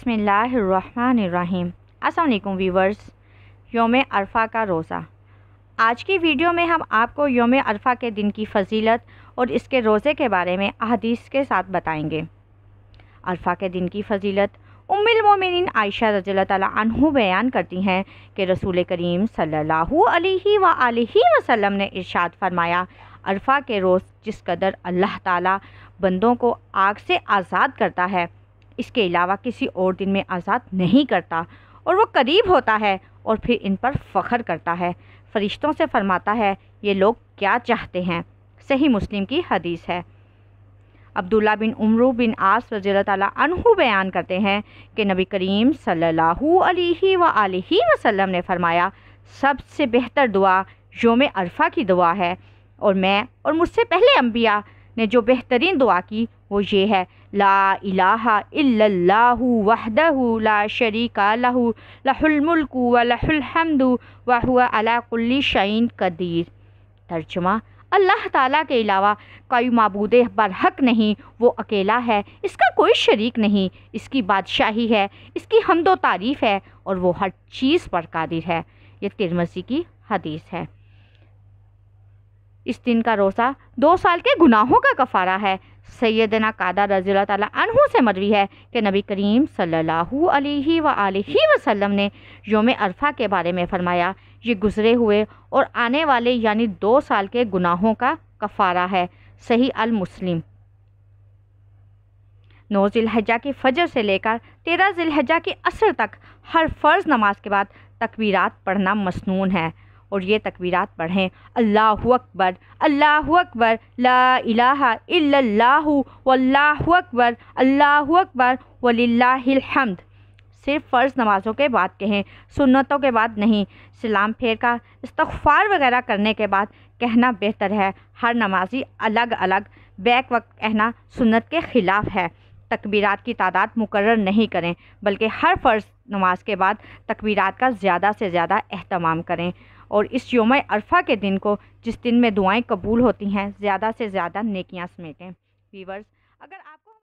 बसमीम अल्लाम वीवर्स योम अरफा का रोज़ा आज की वीडियो में हम आपको योम अरफा के दिन की फजीलत और इसके रोज़े के बारे में अहदीस के साथ बताएंगे अरफा के दिन की फजीलत उमिलमोमिन आयशा रजील तु बयान करती हैं कि रसूल करीम सल्ला वसलम ने इर्शाद फरमाया अरफा के रोज़ जिस कदर अल्लाह ताली बंदों को आग से आज़ाद करता है इसके अलावा किसी और दिन में आज़ाद नहीं करता और वो करीब होता है और फिर इन पर फ़ख्र करता है फरिश्तों से फरमाता है ये लोग क्या चाहते हैं सही मुस्लिम की हदीस है अब्दुल्ला बिन उमरू बिन आस रजी अनहु बयान करते हैं कि नबी करीम सल्लल्लाहु सल्ला वसल्लम ने फरमाया सबसे बेहतर दुआ योम अरफा की दुआ है और मैं और मुझसे पहले अम्बिया ने जो बेहतरीन दुआ की वो ये है ला इलाहा इल्लल्लाहु वहदहु ला शरीका लहु लहुल मुल्कु व लहुल हम्दु व हुआ अला कदीर तर्जमा अल्लाह ताला के अलावा कोई मबूद बरहक नहीं वो अकेला है इसका कोई शरीक नहीं इसकी बादशाही है इसकी हमदो तारीफ़ है और वो हर चीज़ पर कादिर है ये तिरमसी की हदीस है इस दिन का रोज़ा दो साल के गुनाहों का कफारा है सैदना कादा रजी तहु से मरवी है कि नबी करीम सल्ला वसलम ने योम अरफा के बारे में फ़रमाया ये गुज़रे हुए और आने वाले यानी दो साल के गुनाहों का कफारा है सही अल मुस्लिम नौ जिलहजा की फजर से लेकर तेरह जिलहजा की असर तक हर फ़र्ज़ नमाज के बाद तकबीरत पढ़ना मसनून है और ये तकबीरत पढ़ें अल्लाह अकबर अल्लाह अकबर ला इलाहा अकबर अल्लाह अकबर वलिल्लाहिल सिर्फ फ़र्ज़ नमाज़ों के बाद कहें सुन्नतों के बाद नहीं सलाम फेर का इस्तफ़ार वगैरह करने के बाद कहना बेहतर है हर नमाजी अलग अलग बैक वक्त कहना सुन्नत के ख़िलाफ़ है तकबीरात की तादाद मुकर नहीं करें बल्कि हर फ़र्ज़ नमाज के बाद तकबीरात का ज़्यादा से ज़्यादा अहतमाम करें और इस योम अरफा के दिन को जिस दिन में दुआएं कबूल होती हैं ज़्यादा से ज़्यादा नेकियां समेटें वीवर्स